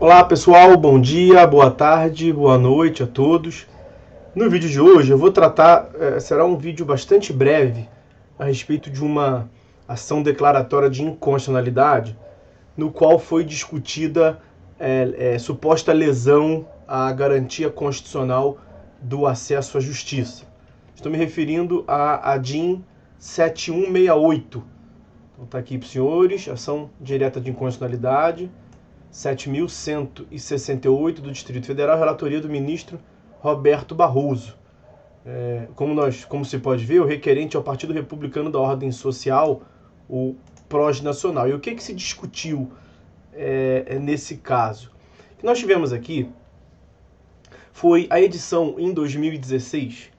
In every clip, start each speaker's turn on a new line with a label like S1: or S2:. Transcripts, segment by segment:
S1: Olá pessoal, bom dia, boa tarde, boa noite a todos. No vídeo de hoje eu vou tratar, eh, será um vídeo bastante breve a respeito de uma ação declaratória de inconstitucionalidade, no qual foi discutida é, é, suposta lesão à garantia constitucional do acesso à justiça. Estou me referindo à ADIM 7168. Então está aqui para os senhores, ação direta de inconstitucionalidade 7.168 do Distrito Federal, relatoria do ministro Roberto Barroso. É, como, nós, como se pode ver, o requerente é o Partido Republicano da Ordem Social, o PROS Nacional. E o que, é que se discutiu é, é, nesse caso? O que nós tivemos aqui foi a edição em 2016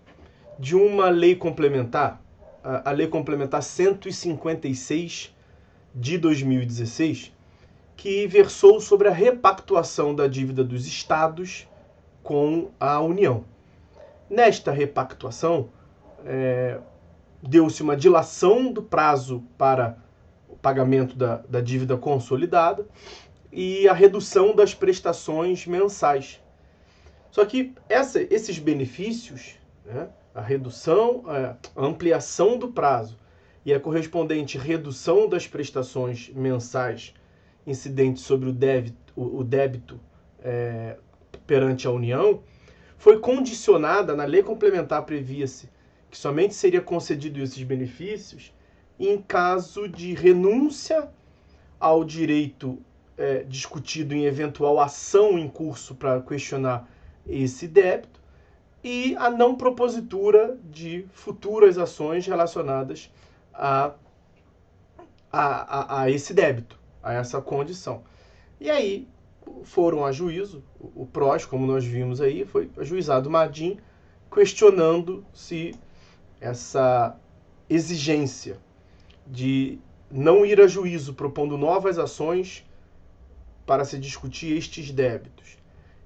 S1: de uma lei complementar, a, a Lei Complementar 156 de 2016, que versou sobre a repactuação da dívida dos estados com a União. Nesta repactuação, é, deu-se uma dilação do prazo para o pagamento da, da dívida consolidada e a redução das prestações mensais. Só que essa, esses benefícios, né, a redução, a ampliação do prazo e a correspondente redução das prestações mensais incidente sobre o débito, o débito é, perante a União, foi condicionada, na lei complementar previa-se que somente seria concedido esses benefícios em caso de renúncia ao direito é, discutido em eventual ação em curso para questionar esse débito e a não propositura de futuras ações relacionadas a, a, a, a esse débito a essa condição. E aí foram a juízo, o PROS, como nós vimos aí, foi ajuizado Madin questionando se essa exigência de não ir a juízo propondo novas ações para se discutir estes débitos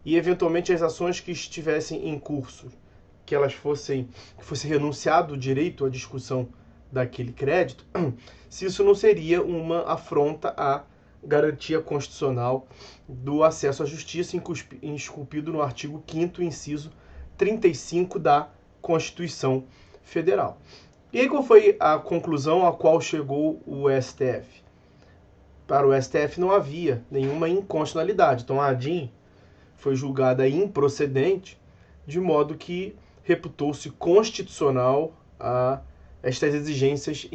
S1: e eventualmente as ações que estivessem em curso, que elas fossem que fosse renunciado o direito à discussão daquele crédito, se isso não seria uma afronta à garantia constitucional do acesso à justiça, esculpido no artigo 5, inciso 35 da Constituição Federal. E aí, qual foi a conclusão a qual chegou o STF? Para o STF não havia nenhuma inconstitucionalidade. Então, a ADIM foi julgada improcedente, de modo que reputou-se constitucional a estas exigências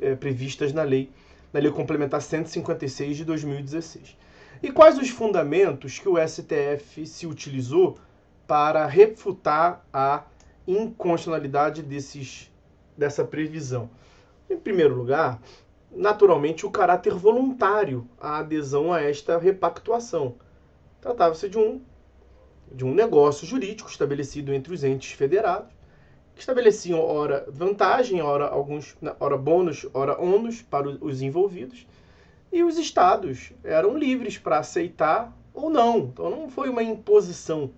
S1: eh, previstas na lei, na lei complementar 156 de 2016. E quais os fundamentos que o STF se utilizou para refutar a inconstitucionalidade desses, dessa previsão? Em primeiro lugar, naturalmente, o caráter voluntário à adesão a esta repactuação. Tratava-se de um, de um negócio jurídico estabelecido entre os entes federados que estabeleciam ora vantagem, ora alguns, ora bônus, ora ônus para os envolvidos, e os estados eram livres para aceitar ou não. Então não foi uma imposição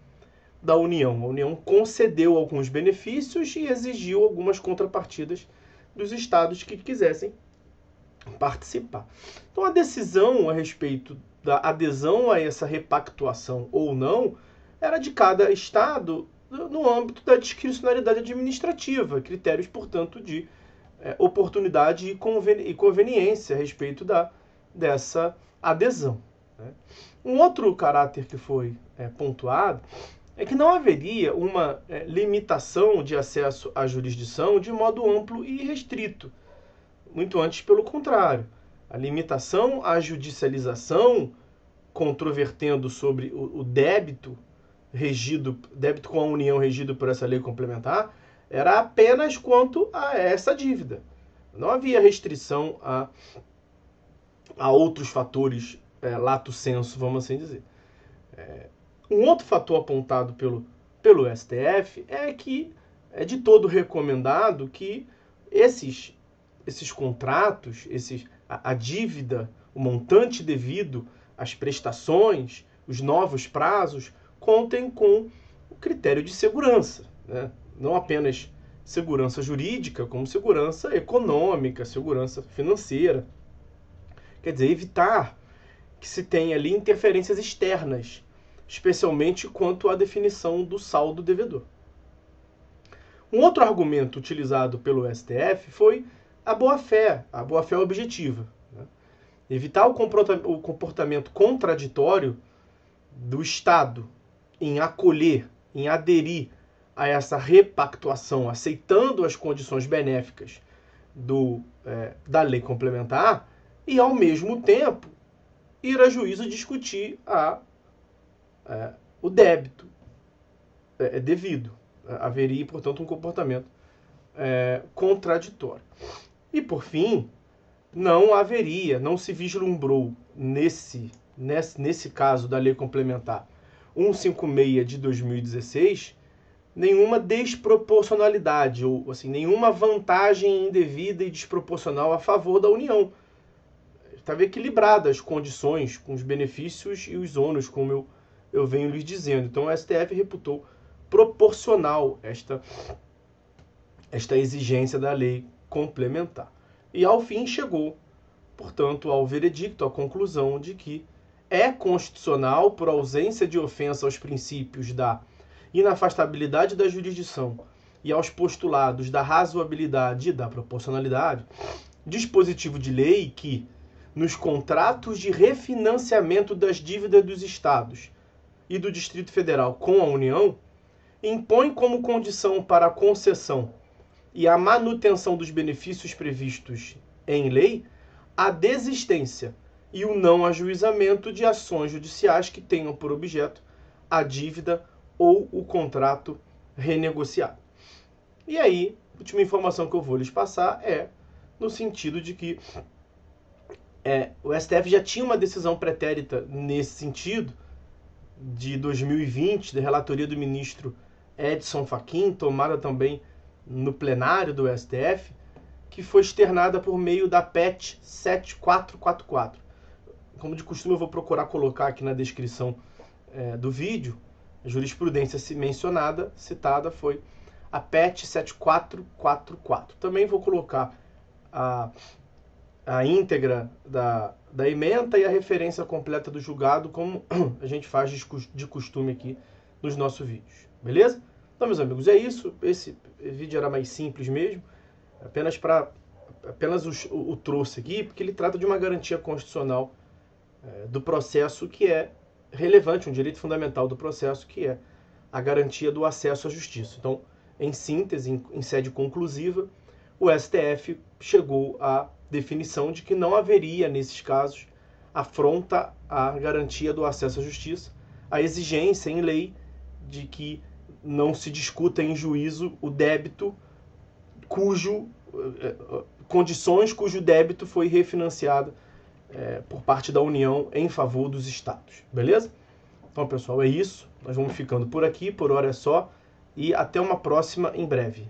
S1: da União. A União concedeu alguns benefícios e exigiu algumas contrapartidas dos estados que quisessem participar. Então a decisão a respeito da adesão a essa repactuação ou não era de cada estado no âmbito da discricionalidade administrativa, critérios, portanto, de é, oportunidade e, conveni e, conveniência a respeito da, dessa adesão. Né? Um outro caráter que foi é, pontuado é que não haveria uma é, limitação de acesso à jurisdição de modo amplo e restrito. Muito antes, pelo contrário. A limitação à judicialização, controvertendo sobre o, o débito regido, débito com a União regido por essa lei complementar, era apenas quanto a essa dívida. Não havia restrição a, a outros fatores é, lato senso, vamos assim dizer. É, um outro fator apontado pelo, pelo STF é que é de todo recomendado que esses, esses contratos, esses, a, a dívida, o montante devido, as prestações, os novos prazos, contem com o critério de segurança, né? não apenas segurança jurídica, como segurança econômica, segurança financeira. Quer dizer, evitar que se tenha ali interferências externas, especialmente quanto à definição do saldo devedor. Um outro argumento utilizado pelo STF foi a boa-fé, a boa-fé objetiva. Né? Evitar o comportamento contraditório do Estado em acolher, em aderir a essa repactuação, aceitando as condições benéficas do, é, da lei complementar, e ao mesmo tempo ir a juízo discutir a, é, o débito é, é devido. É, haveria, portanto, um comportamento é, contraditório. E, por fim, não haveria, não se vislumbrou nesse, nesse, nesse caso da lei complementar 156 de 2016 nenhuma desproporcionalidade ou assim nenhuma vantagem indevida e desproporcional a favor da União. Estava equilibrada as condições com os benefícios e os ônus, como eu, eu venho lhes dizendo. Então o STF reputou proporcional esta, esta exigência da lei complementar. E ao fim chegou, portanto, ao veredicto, à conclusão de que é constitucional por ausência de ofensa aos princípios da inafastabilidade da jurisdição e aos postulados da razoabilidade e da proporcionalidade, dispositivo de lei que, nos contratos de refinanciamento das dívidas dos estados e do Distrito Federal com a União, impõe como condição para a concessão e a manutenção dos benefícios previstos em lei a desistência e o não ajuizamento de ações judiciais que tenham por objeto a dívida ou o contrato renegociado. E aí, a última informação que eu vou lhes passar é no sentido de que é, o STF já tinha uma decisão pretérita nesse sentido, de 2020, da relatoria do ministro Edson Fachin, tomada também no plenário do STF, que foi externada por meio da PET 7444, como de costume, eu vou procurar colocar aqui na descrição é, do vídeo. A jurisprudência mencionada, citada, foi a PET 7444. Também vou colocar a, a íntegra da, da ementa e a referência completa do julgado, como a gente faz de costume aqui nos nossos vídeos. Beleza? Então, meus amigos, é isso. Esse vídeo era mais simples mesmo, apenas para apenas o, o, o trouxe aqui, porque ele trata de uma garantia constitucional é, do processo que é relevante, um direito fundamental do processo que é a garantia do acesso à justiça. Então, em síntese, em, em sede conclusiva, o STF chegou à definição de que não haveria, nesses casos, afronta à garantia do acesso à justiça, a exigência em lei de que não se discuta em juízo o débito cujo é, é, condições cujo débito foi refinanciado é, por parte da União em favor dos estados, beleza? Então, pessoal, é isso. Nós vamos ficando por aqui, por hora é só. E até uma próxima em breve.